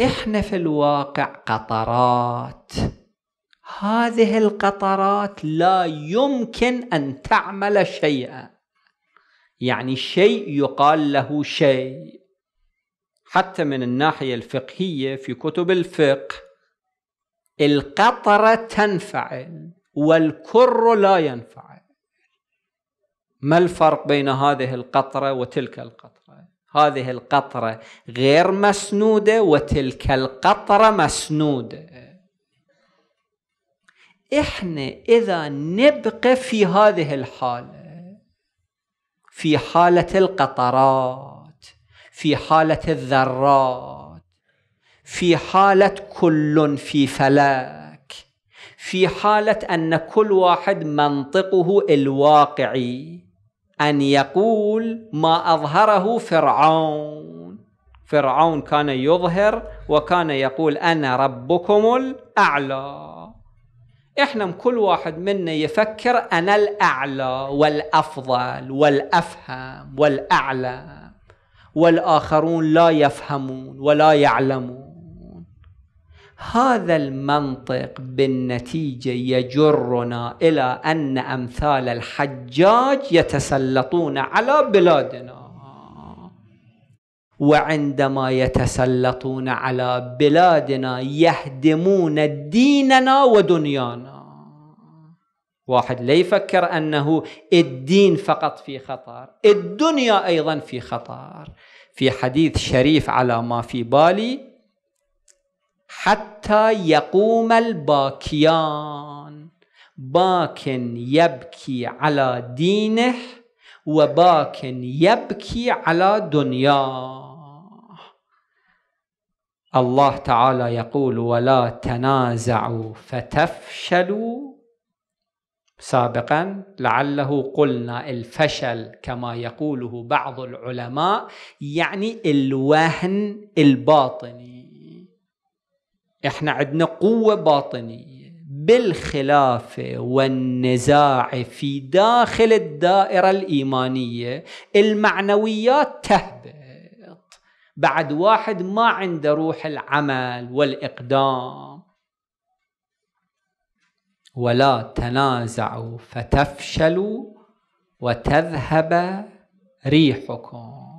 احنا في الواقع قطرات هذه القطرات لا يمكن ان تعمل شيئا يعني شيء يقال له شيء حتى من الناحيه الفقهيه في كتب الفقه القطره تنفعل والكر لا ينفعل ما الفرق بين هذه القطره وتلك القطره هذه القطرة غير مسنودة وتلك القطرة مسنودة إحنا إذا نبقى في هذه الحالة في حالة القطرات في حالة الذرات في حالة كل في فلك في حالة أن كل واحد منطقه الواقعي أن يقول ما أظهره فرعون فرعون كان يظهر وكان يقول أنا ربكم الأعلى إحنا كل واحد منا يفكر أنا الأعلى والأفضل والأفهم والأعلم والآخرون لا يفهمون ولا يعلمون هذا المنطق بالنتيجه يجرنا الى ان امثال الحجاج يتسلطون على بلادنا وعندما يتسلطون على بلادنا يهدمون ديننا ودنيانا واحد لا يفكر انه الدين فقط في خطر الدنيا ايضا في خطر في حديث شريف على ما في بالي حتى يقوم الباكيان باك يبكي على دينه وباك يبكي على دنياه الله تعالى يقول ولا تنازعوا فتفشلوا سابقا لعله قلنا الفشل كما يقوله بعض العلماء يعني الوهن الباطني احنا عندنا قوة باطنية بالخلافة والنزاع في داخل الدائرة الإيمانية المعنويات تهبط بعد واحد ما عنده روح العمل والإقدام ولا تنازعوا فتفشلوا وتذهب ريحكم